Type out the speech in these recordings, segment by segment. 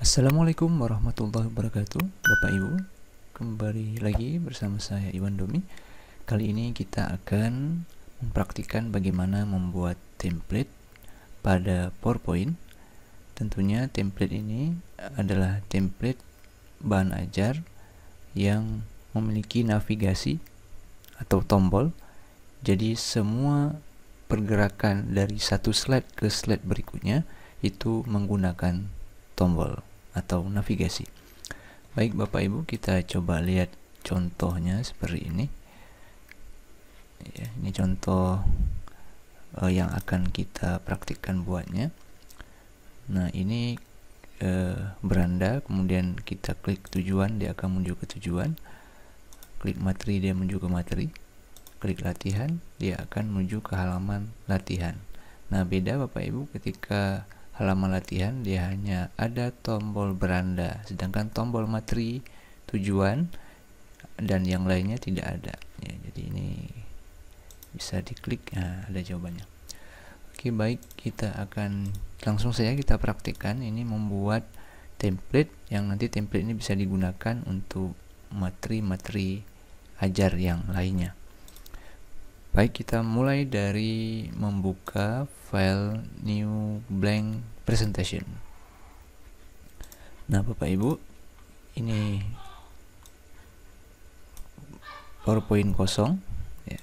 Assalamualaikum warahmatullahi wabarakatuh Bapak Ibu Kembali lagi bersama saya Iwan Domi Kali ini kita akan mempraktikkan bagaimana membuat template pada PowerPoint Tentunya template ini adalah template bahan ajar yang memiliki navigasi atau tombol Jadi semua pergerakan dari satu slide ke slide berikutnya itu menggunakan tombol atau navigasi. Baik Bapak Ibu, kita coba lihat contohnya seperti ini. Ya, ini contoh uh, yang akan kita praktikkan buatnya. Nah, ini uh, beranda, kemudian kita klik tujuan, dia akan menuju ke tujuan. Klik materi, dia menuju ke materi. Klik latihan, dia akan menuju ke halaman latihan. Nah, beda Bapak Ibu ketika halaman latihan dia hanya ada tombol beranda sedangkan tombol materi tujuan dan yang lainnya tidak ada ya, jadi ini bisa diklik nah, ada jawabannya oke baik kita akan langsung saja kita praktikkan ini membuat template yang nanti template ini bisa digunakan untuk materi-materi ajar yang lainnya Baik, kita mulai dari membuka file new blank presentation. Nah, Bapak Ibu, ini PowerPoint kosong. Ya.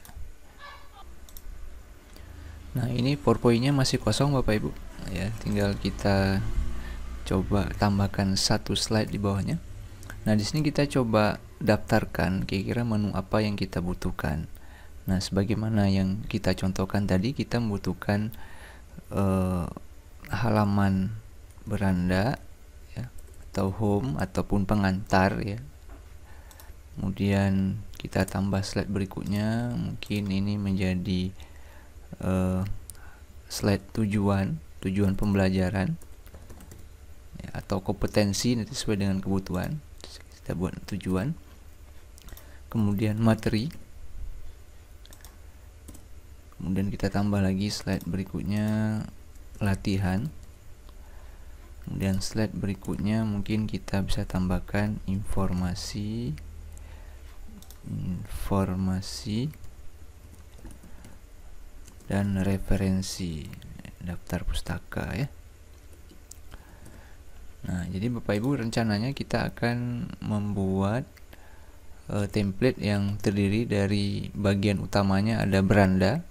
Nah, ini PowerPointnya masih kosong, Bapak Ibu. Ya, tinggal kita coba tambahkan satu slide di bawahnya. Nah, di sini kita coba daftarkan kira-kira menu apa yang kita butuhkan. Nah, sebagaimana yang kita contohkan tadi, kita membutuhkan uh, halaman beranda ya, atau home ataupun pengantar ya. Kemudian kita tambah slide berikutnya, mungkin ini menjadi uh, slide tujuan, tujuan pembelajaran ya, atau kompetensi nanti sesuai dengan kebutuhan. kita buat tujuan. Kemudian materi kemudian kita tambah lagi slide berikutnya latihan kemudian slide berikutnya mungkin kita bisa tambahkan informasi informasi dan referensi daftar pustaka ya nah jadi bapak ibu rencananya kita akan membuat uh, template yang terdiri dari bagian utamanya ada beranda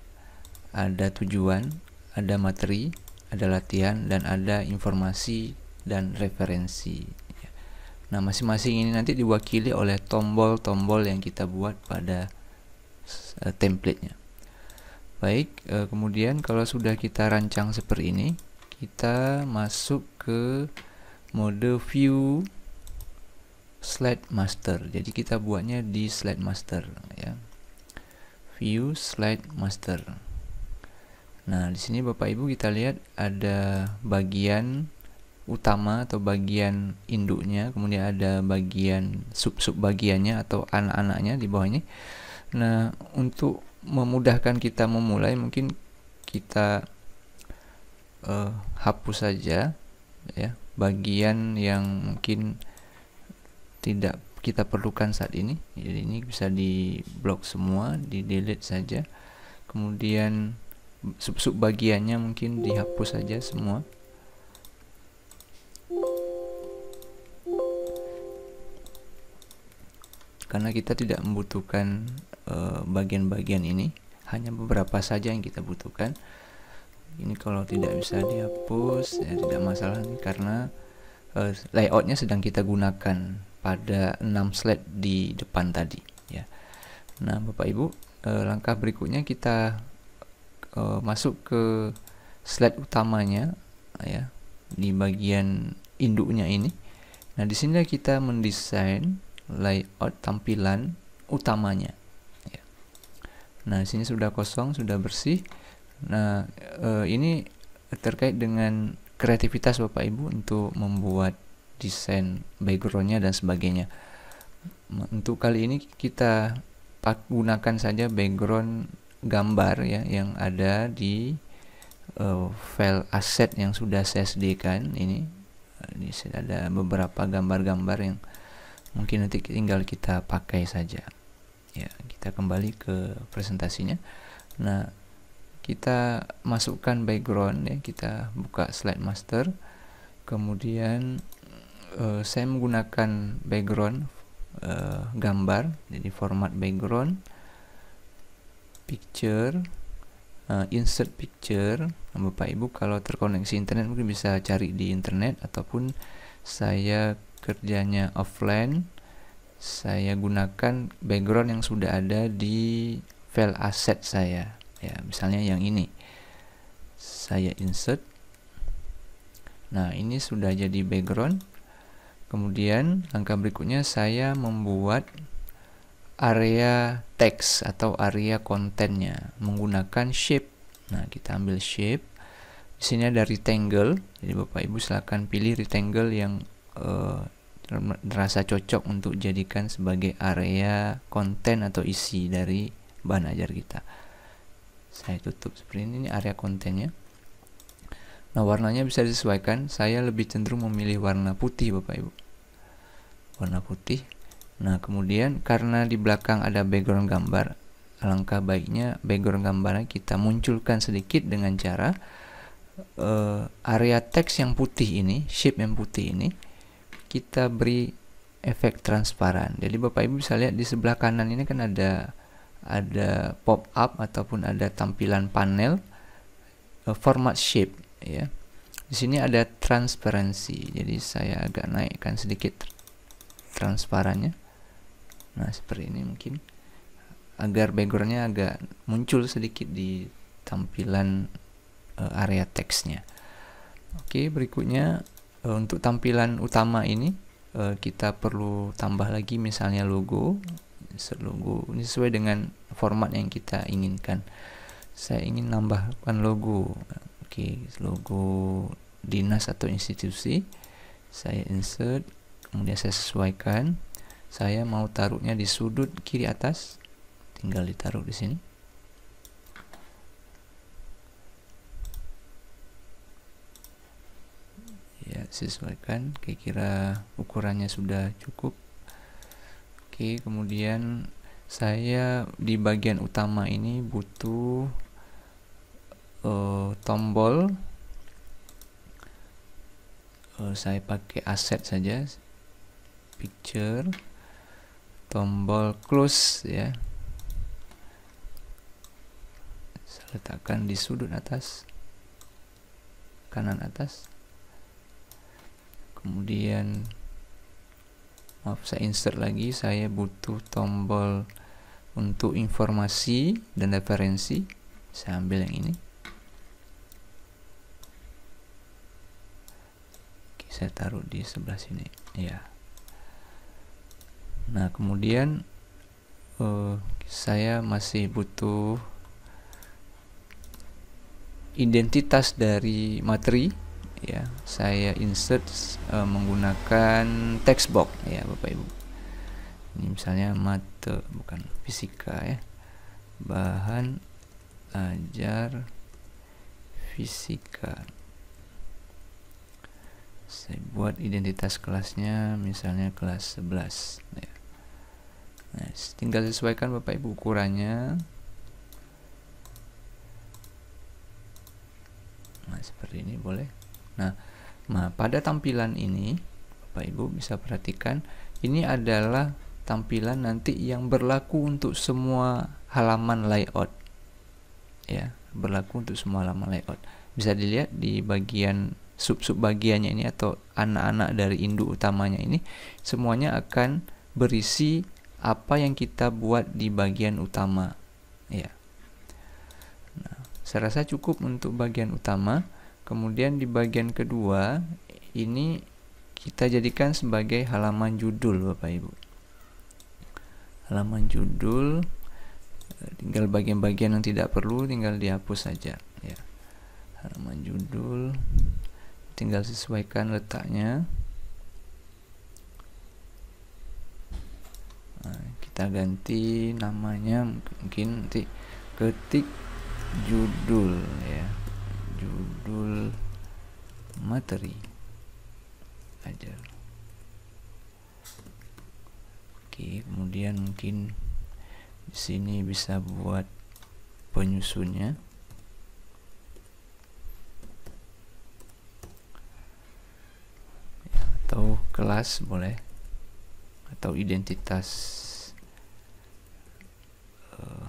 ada tujuan, ada materi, ada latihan, dan ada informasi dan referensi. Nah, masing-masing ini nanti diwakili oleh tombol-tombol yang kita buat pada uh, templatenya. Baik, uh, kemudian kalau sudah kita rancang seperti ini, kita masuk ke mode view slide master. Jadi kita buatnya di slide master ya. View slide master. Nah, di sini Bapak Ibu kita lihat ada bagian utama atau bagian induknya, kemudian ada bagian sub-sub bagiannya atau anak-anaknya di bawah ini. Nah, untuk memudahkan kita memulai mungkin kita uh, hapus saja ya bagian yang mungkin tidak kita perlukan saat ini. Jadi ini bisa di blok semua, di delete saja. Kemudian sub-sub bagiannya mungkin dihapus saja semua karena kita tidak membutuhkan eh, bagian-bagian uh, ini hanya beberapa saja yang kita butuhkan ini kalau tidak bisa dihapus ya tidak masalah nih karena uh, layoutnya sedang kita gunakan pada 6 slide di depan tadi ya nah bapak ibu uh, langkah berikutnya kita uh, masuk ke slide utamanya ya di bagian induknya ini nah di sini kita mendesain layout tampilan utamanya ya. nah di sini sudah kosong sudah bersih nah uh, ini terkait dengan kreativitas bapak ibu untuk membuat desain backgroundnya dan sebagainya untuk kali ini kita gunakan saja background gambar ya yang ada di uh, file aset yang sudah saya sediakan ini ini sudah ada beberapa gambar-gambar yang mungkin nanti tinggal kita pakai saja ya kita kembali ke presentasinya nah kita masukkan background ya kita buka slide master kemudian uh, saya menggunakan background uh, gambar jadi format background picture uh, insert picture nah, Bapak Ibu kalau terkoneksi internet mungkin bisa cari di internet ataupun saya kerjanya offline saya gunakan background yang sudah ada di file aset saya ya misalnya yang ini saya insert nah ini sudah jadi background kemudian langkah berikutnya saya membuat area teks atau area kontennya menggunakan shape. Nah, kita ambil shape. Di sini ada rectangle. Jadi Bapak Ibu silakan pilih rectangle yang terasa eh, terasa cocok untuk jadikan sebagai area konten atau isi dari bahan ajar kita. Saya tutup seperti ini, ini area kontennya. Nah, warnanya bisa disesuaikan. Saya lebih cenderung memilih warna putih, Bapak Ibu. Warna putih Nah, kemudian karena di belakang ada background gambar, alangkah baiknya background gambarnya kita munculkan sedikit dengan cara uh, area teks yang putih ini, shape yang putih ini, kita beri efek transparan. Jadi Bapak Ibu bisa lihat di sebelah kanan ini kan ada ada pop up ataupun ada tampilan panel uh, format shape ya. Di sini ada transparansi. Jadi saya agak naikkan sedikit transparannya nah seperti ini mungkin agar backgroundnya agak muncul sedikit di tampilan uh, area teksnya oke berikutnya uh, untuk tampilan utama ini uh, kita perlu tambah lagi misalnya logo logo ini sesuai dengan format yang kita inginkan saya ingin nambahkan logo oke logo dinas atau institusi saya insert kemudian saya sesuaikan saya mau taruhnya di sudut kiri atas tinggal ditaruh di sini ya sesuaikan kira-kira ukurannya sudah cukup oke kemudian saya di bagian utama ini butuh uh, tombol uh, saya pakai aset saja picture tombol close ya saya letakkan di sudut atas kanan atas kemudian maaf saya insert lagi saya butuh tombol untuk informasi dan referensi saya ambil yang ini Oke, saya taruh di sebelah sini ya Nah, kemudian uh, saya masih butuh identitas dari materi ya. Saya insert uh, menggunakan text box ya, Bapak Ibu. Ini misalnya mate bukan fisika ya. Bahan ajar fisika. Saya buat identitas kelasnya misalnya kelas 11 ya nice. tinggal sesuaikan bapak ibu ukurannya nah seperti ini boleh nah nah pada tampilan ini bapak ibu bisa perhatikan ini adalah tampilan nanti yang berlaku untuk semua halaman layout ya berlaku untuk semua halaman layout bisa dilihat di bagian sub-sub bagiannya ini atau anak-anak dari induk utamanya ini semuanya akan berisi apa yang kita buat di bagian utama ya nah, saya rasa cukup untuk bagian utama kemudian di bagian kedua ini kita jadikan sebagai halaman judul Bapak Ibu halaman judul eh, tinggal bagian-bagian yang tidak perlu tinggal dihapus saja ya halaman judul tinggal sesuaikan letaknya Nah, kita ganti namanya mungkin nanti ketik judul ya judul materi aja. oke kemudian mungkin di sini bisa buat penyusunnya ya, atau kelas boleh atau identitas eh,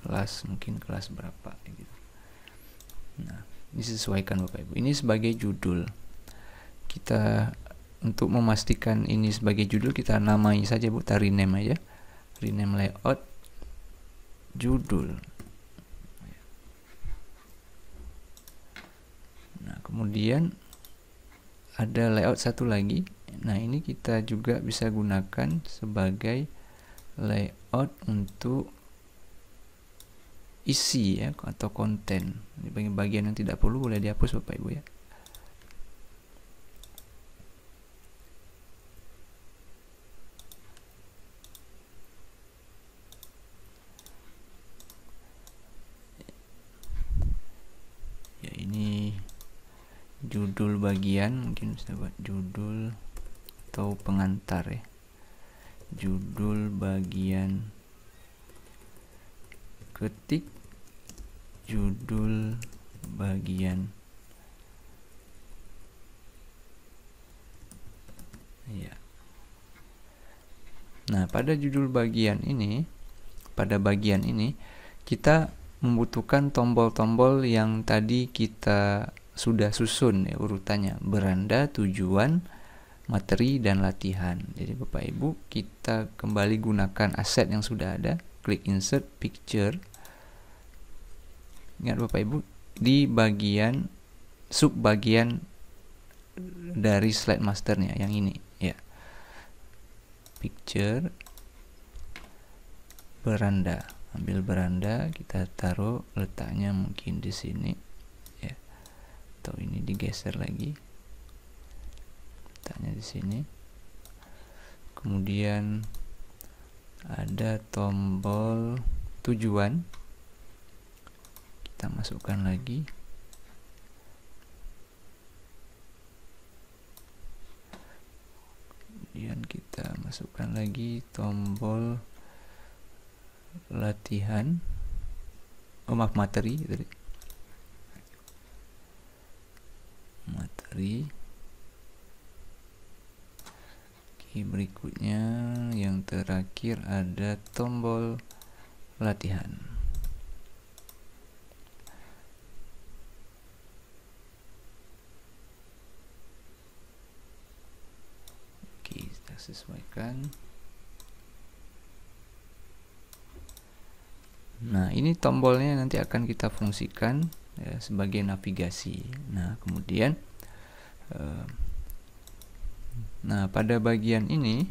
kelas mungkin kelas berapa gitu. Nah, ini sesuaikan Bapak Ibu. Ini sebagai judul. Kita untuk memastikan ini sebagai judul kita namai saja Bu, tari rename aja. Rename layout judul. Nah, kemudian ada layout satu lagi nah ini kita juga bisa gunakan sebagai layout untuk isi ya atau konten ini bagian yang tidak perlu boleh dihapus bapak ibu ya judul bagian mungkin bisa buat judul atau pengantar ya judul bagian ketik judul bagian ya nah pada judul bagian ini pada bagian ini kita membutuhkan tombol-tombol yang tadi kita sudah susun ya urutannya beranda tujuan materi dan latihan jadi bapak ibu kita kembali gunakan aset yang sudah ada klik insert picture ingat bapak ibu di bagian sub bagian dari slide masternya yang ini ya picture beranda ambil beranda kita taruh letaknya mungkin di sini atau ini digeser lagi tanya di sini kemudian ada tombol tujuan kita masukkan lagi kemudian kita masukkan lagi tombol latihan oh maaf materi Oke, berikutnya yang terakhir ada tombol latihan Oke, kita sesuaikan Nah, ini tombolnya nanti akan kita fungsikan ya, sebagai navigasi. Nah, kemudian Ehm, nah, pada bagian ini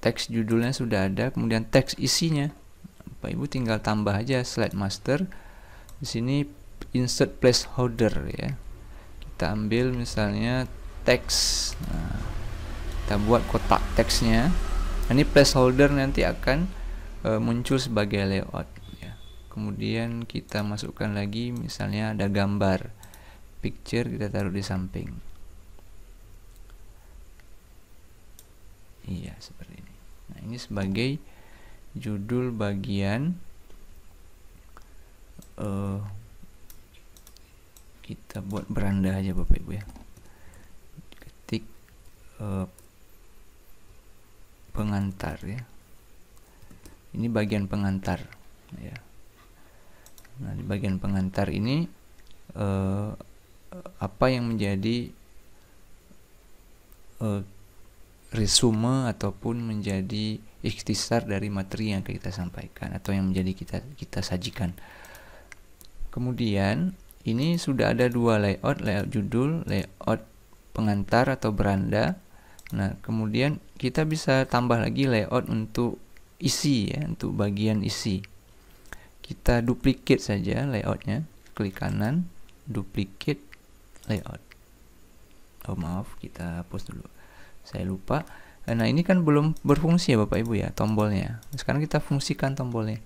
teks judulnya sudah ada, kemudian teks isinya. Bapak Ibu tinggal tambah aja slide master. Di sini insert placeholder ya. Kita ambil misalnya teks. Nah, kita buat kotak teksnya. Nah, ini placeholder nanti akan e, muncul sebagai layout ya. Kemudian kita masukkan lagi misalnya ada gambar picture kita taruh di samping iya seperti ini nah ini sebagai judul bagian uh, kita buat beranda aja bapak ibu ya ketik uh, pengantar ya ini bagian pengantar ya nah di bagian pengantar ini uh, apa yang menjadi uh, resume ataupun menjadi ikhtisar dari materi yang kita sampaikan atau yang menjadi kita kita sajikan. Kemudian ini sudah ada dua layout, layout judul, layout pengantar atau beranda. Nah, kemudian kita bisa tambah lagi layout untuk isi ya, untuk bagian isi. Kita duplicate saja layoutnya, klik kanan, duplicate layout oh maaf kita hapus dulu saya lupa eh, nah ini kan belum berfungsi ya bapak ibu ya tombolnya sekarang kita fungsikan tombolnya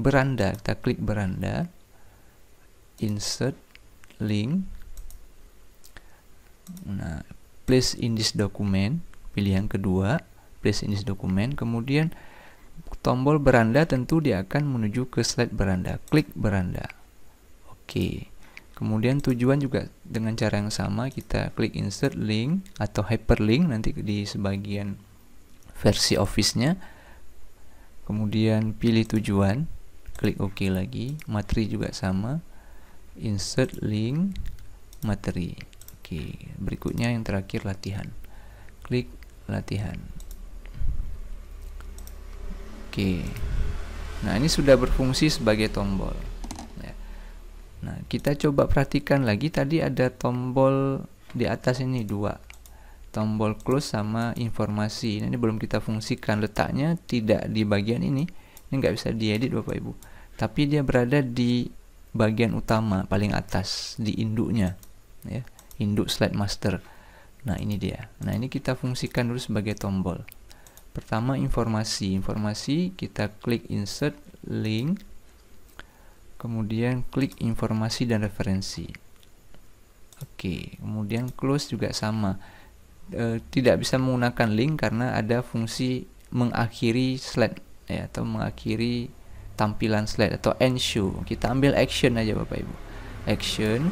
beranda kita klik beranda insert link nah place in this document pilihan kedua place in this document kemudian tombol beranda tentu dia akan menuju ke slide beranda klik beranda oke okay. Kemudian tujuan juga dengan cara yang sama kita klik insert link atau hyperlink nanti di sebagian versi Office-nya. Kemudian pilih tujuan, klik OK lagi, materi juga sama. Insert link materi. Oke, berikutnya yang terakhir latihan. Klik latihan. Oke. Nah, ini sudah berfungsi sebagai tombol. Nah, kita coba perhatikan lagi tadi ada tombol di atas ini dua. Tombol close sama informasi. Nah, ini belum kita fungsikan letaknya tidak di bagian ini. Ini nggak bisa diedit Bapak Ibu. Tapi dia berada di bagian utama paling atas di induknya ya. Induk slide master. Nah, ini dia. Nah, ini kita fungsikan dulu sebagai tombol. Pertama informasi. Informasi kita klik insert link kemudian klik informasi dan referensi oke kemudian close juga sama e, tidak bisa menggunakan link karena ada fungsi mengakhiri slide ya atau mengakhiri tampilan slide atau end show kita ambil action aja bapak ibu action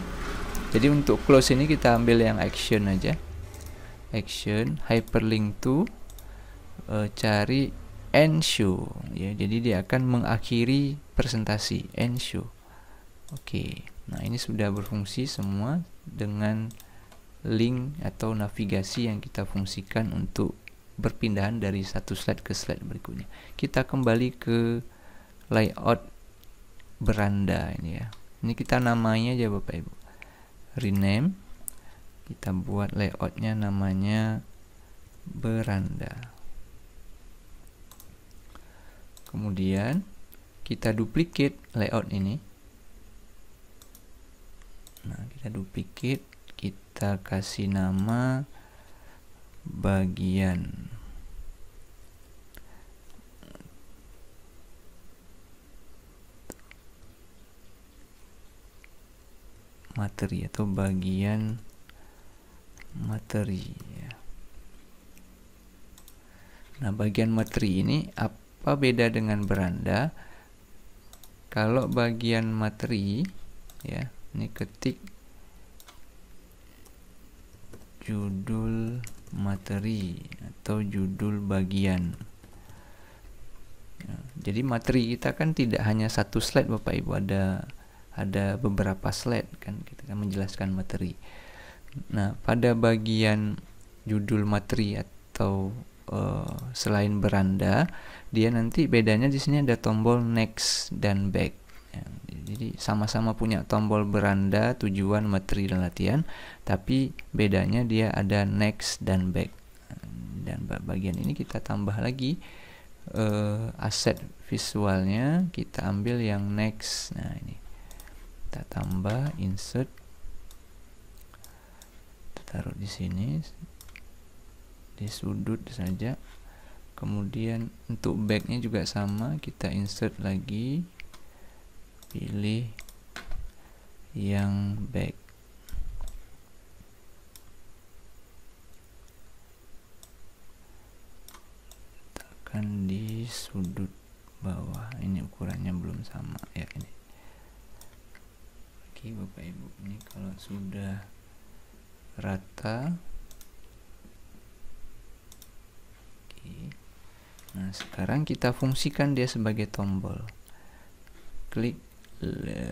jadi untuk close ini kita ambil yang action aja action hyperlink to e, cari end show ya jadi dia akan mengakhiri presentasi end show oke okay. nah ini sudah berfungsi semua dengan link atau navigasi yang kita fungsikan untuk berpindahan dari satu slide ke slide berikutnya kita kembali ke layout beranda ini ya ini kita namanya aja bapak ibu rename kita buat layoutnya namanya beranda kemudian kita duplikat layout ini nah kita duplikat kita kasih nama bagian materi atau bagian materi ya. Nah, bagian materi ini apa apa beda dengan beranda? Kalau bagian materi, ya, ini ketik judul materi atau judul bagian. Ya, jadi materi kita kan tidak hanya satu slide Bapak Ibu ada ada beberapa slide kan kita akan menjelaskan materi. Nah, pada bagian judul materi atau uh, selain beranda dia nanti bedanya di sini ada tombol next dan back ya, jadi sama-sama punya tombol beranda tujuan materi dan latihan tapi bedanya dia ada next dan back dan bagian ini kita tambah lagi uh, aset visualnya kita ambil yang next nah ini kita tambah insert kita taruh di sini di sudut saja kemudian untuk backnya juga sama kita insert lagi pilih yang back tekan di sudut bawah ini ukurannya belum sama ya ini oke bapak ibu ini kalau sudah rata lagi nah sekarang kita fungsikan dia sebagai tombol klik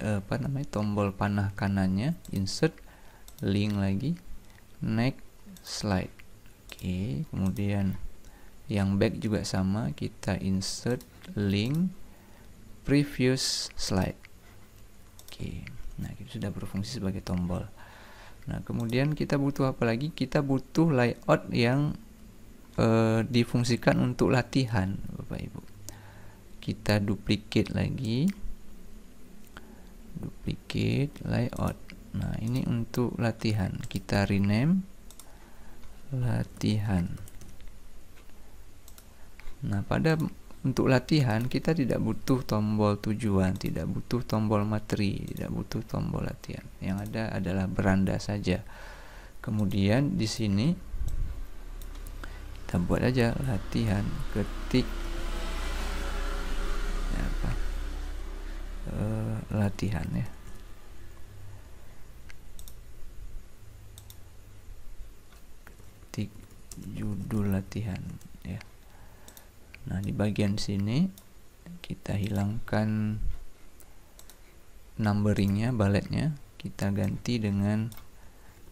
apa namanya tombol panah kanannya insert link lagi next slide oke kemudian yang back juga sama kita insert link previous slide oke nah itu sudah berfungsi sebagai tombol nah kemudian kita butuh apa lagi kita butuh layout yang Eh, difungsikan untuk latihan Bapak Ibu kita duplikat lagi duplikat layout nah ini untuk latihan kita rename latihan nah pada untuk latihan kita tidak butuh tombol tujuan, tidak butuh tombol materi, tidak butuh tombol latihan. Yang ada adalah beranda saja. Kemudian di sini kita buat aja latihan ketik ya apa uh, latihan ya ketik judul latihan ya nah di bagian sini kita hilangkan numberingnya baletnya kita ganti dengan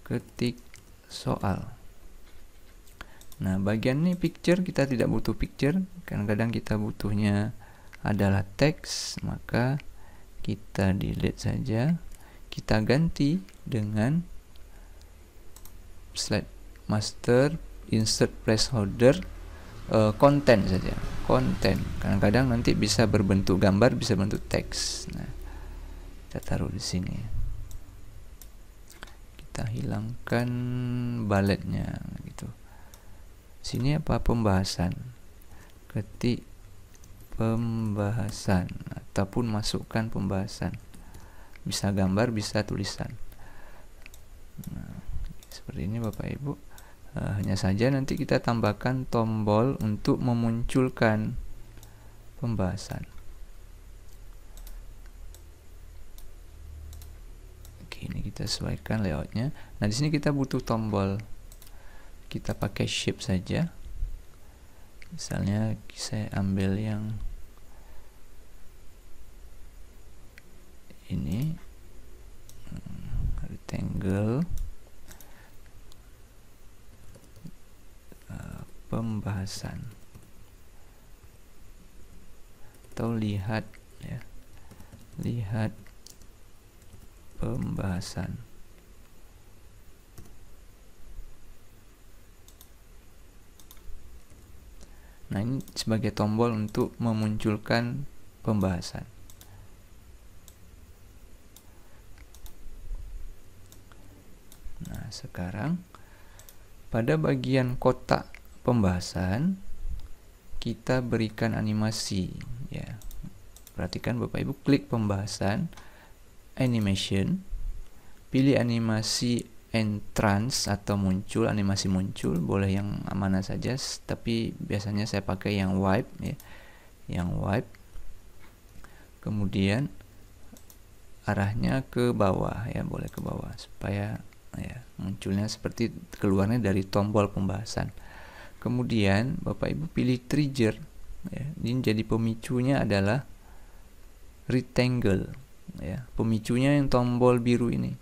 ketik soal Nah, bagian ini picture kita tidak butuh picture, karena kadang kita butuhnya adalah teks, maka kita delete saja. Kita ganti dengan slide master insert placeholder konten eh, uh, saja content karena kadang nanti bisa berbentuk gambar bisa bentuk teks nah kita taruh di sini kita hilangkan baletnya gitu sini apa pembahasan ketik pembahasan ataupun masukkan pembahasan bisa gambar bisa tulisan nah, seperti ini bapak ibu uh, hanya saja nanti kita tambahkan tombol untuk memunculkan pembahasan Oke, ini kita sesuaikan layoutnya nah di sini kita butuh tombol kita pakai shape saja misalnya saya ambil yang ini hmm, rectangle eh, pembahasan atau lihat ya lihat pembahasan Nah, ini sebagai tombol untuk memunculkan pembahasan. Nah, sekarang pada bagian kotak pembahasan kita berikan animasi ya. Perhatikan Bapak Ibu klik pembahasan animation pilih animasi entrance atau muncul animasi muncul boleh yang mana saja tapi biasanya saya pakai yang wipe ya yang wipe kemudian arahnya ke bawah ya boleh ke bawah supaya ya munculnya seperti keluarnya dari tombol pembahasan kemudian bapak ibu pilih trigger ya ini jadi pemicunya adalah rectangle ya pemicunya yang tombol biru ini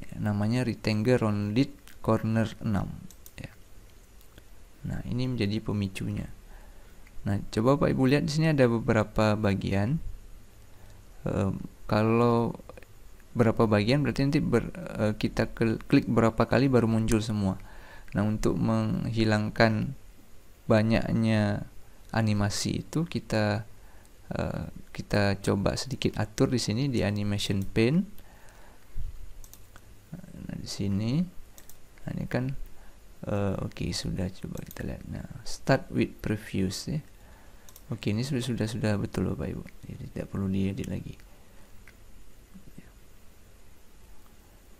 ya, namanya rectangle rounded corner 6 ya. nah ini menjadi pemicunya nah coba Pak Ibu lihat di sini ada beberapa bagian um, kalau berapa bagian berarti nanti ber, uh, kita klik berapa kali baru muncul semua nah untuk menghilangkan banyaknya animasi itu kita uh, kita coba sedikit atur di sini di animation pane sini nah, ini kan uh, eh, oke okay, sudah coba kita lihat nah start with previews ya oke okay, ini sudah sudah sudah betul bapak ibu jadi tidak perlu diedit lagi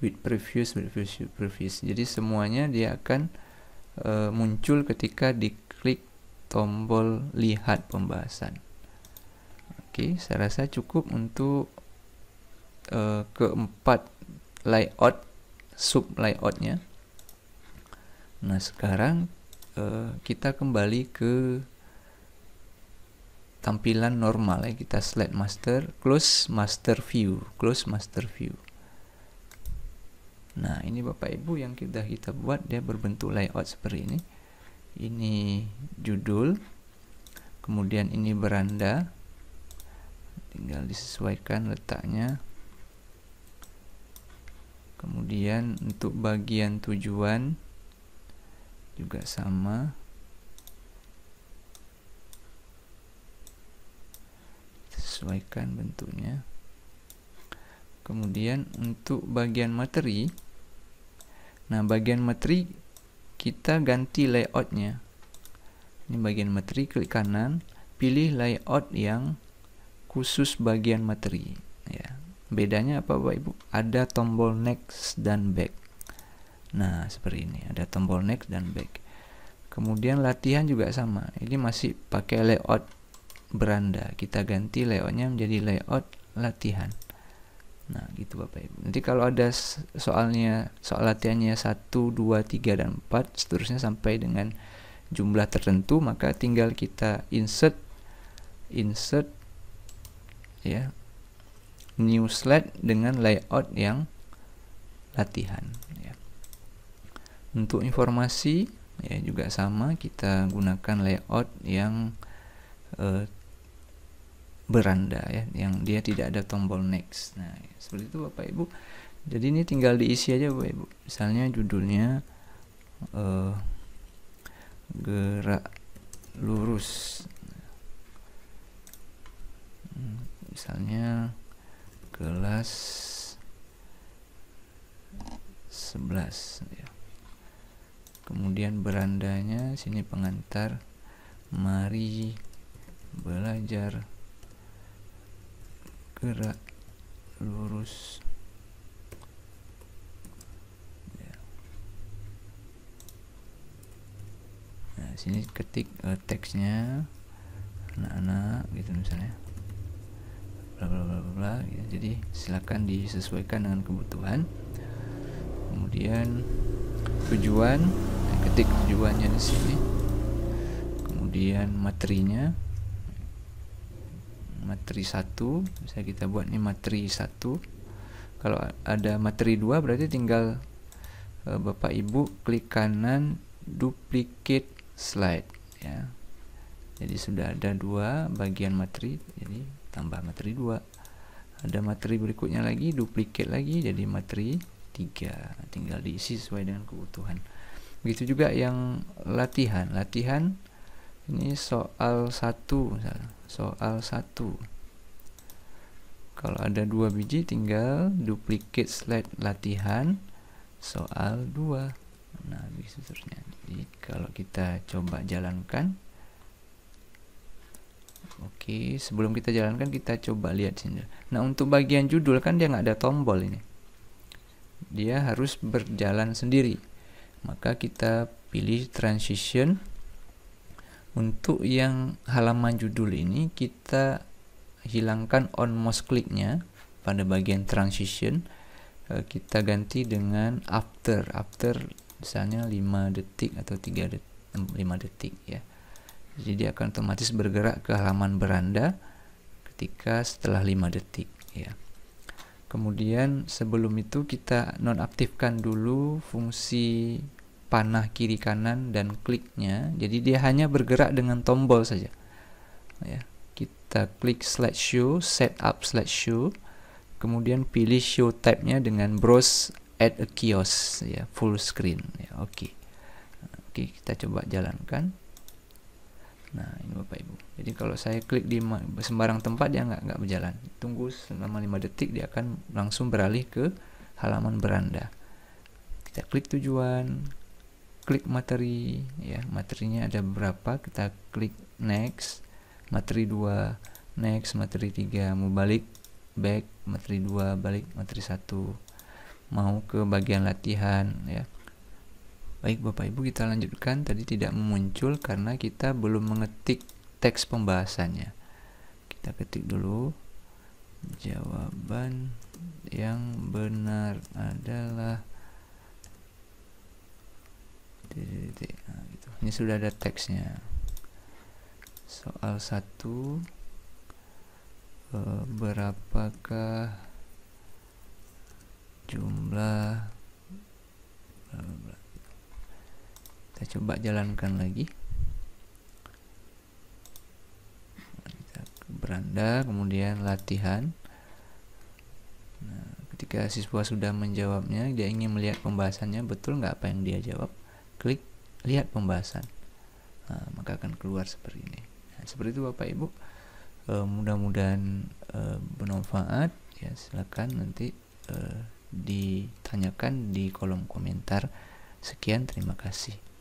with previews previews previews jadi semuanya dia akan uh, muncul ketika diklik tombol lihat pembahasan oke okay, saya rasa cukup untuk uh, keempat layout sub layoutnya nah sekarang uh, kita kembali ke tampilan normal ya kita slide master close master view close master view nah ini bapak ibu yang kita kita buat dia berbentuk layout seperti ini ini judul kemudian ini beranda tinggal disesuaikan letaknya kemudian untuk bagian tujuan juga sama sesuaikan bentuknya kemudian untuk bagian materi nah bagian materi kita ganti layoutnya ini bagian materi klik kanan pilih layout yang khusus bagian materi ya bedanya apa Bapak Ibu? Ada tombol next dan back. Nah, seperti ini, ada tombol next dan back. Kemudian latihan juga sama. Ini masih pakai layout beranda. Kita ganti layoutnya menjadi layout latihan. Nah, gitu Bapak Ibu. Nanti kalau ada soalnya soal latihannya 1, 2, 3 dan 4 seterusnya sampai dengan jumlah tertentu, maka tinggal kita insert insert ya new slide dengan layout yang latihan ya. untuk informasi ya juga sama kita gunakan layout yang eh, beranda ya yang dia tidak ada tombol next nah ya, seperti itu bapak ibu jadi ini tinggal diisi aja bapak ibu misalnya judulnya eh, gerak lurus nah, misalnya kelas 11 ya. kemudian berandanya sini pengantar mari belajar gerak lurus ya. nah sini ketik uh, teksnya anak-anak gitu misalnya bla bla bla bla ya. jadi silakan disesuaikan dengan kebutuhan kemudian tujuan ya, ketik tujuannya di sini kemudian materinya materi satu bisa kita buat nih materi satu kalau ada materi dua berarti tinggal e, Bapak Ibu klik kanan duplicate slide ya jadi sudah ada dua bagian materi jadi tambah materi 2 ada materi berikutnya lagi duplikat lagi jadi materi 3 tinggal diisi sesuai dengan kebutuhan begitu juga yang latihan latihan ini soal satu soal satu kalau ada dua biji tinggal duplikat slide latihan soal 2 nah begitu seterusnya jadi kalau kita coba jalankan Oke, sebelum kita jalankan kita coba lihat sini. Nah, untuk bagian judul kan dia nggak ada tombol ini. Dia harus berjalan sendiri. Maka kita pilih transition. Untuk yang halaman judul ini kita hilangkan on mouse kliknya pada bagian transition. Eh, kita ganti dengan after. After misalnya 5 detik atau 3 detik, 5 detik ya jadi dia akan otomatis bergerak ke halaman beranda ketika setelah 5 detik ya kemudian sebelum itu kita nonaktifkan dulu fungsi panah kiri kanan dan kliknya jadi dia hanya bergerak dengan tombol saja ya kita klik slideshow setup slideshow kemudian pilih show type nya dengan browse at a kiosk ya full screen ya oke okay. oke okay, kita coba jalankan Nah ini bapak ibu. Jadi kalau saya klik di sembarang tempat dia nggak nggak berjalan. Tunggu selama 5 detik dia akan langsung beralih ke halaman beranda. Kita klik tujuan, klik materi, ya materinya ada berapa. Kita klik next, materi dua next materi tiga mau balik back materi dua balik materi satu mau ke bagian latihan ya Baik Bapak Ibu kita lanjutkan tadi tidak muncul karena kita belum mengetik teks pembahasannya. Kita ketik dulu jawaban yang benar adalah nah, gitu. Ini sudah ada teksnya. Soal 1 e, berapakah jumlah e, kita coba jalankan lagi ke beranda kemudian latihan nah, ketika siswa sudah menjawabnya dia ingin melihat pembahasannya betul nggak apa yang dia jawab klik lihat pembahasan nah, maka akan keluar seperti ini nah, seperti itu bapak ibu e, mudah-mudahan e, bermanfaat ya silakan nanti e, ditanyakan di kolom komentar Sekian, terima kasih.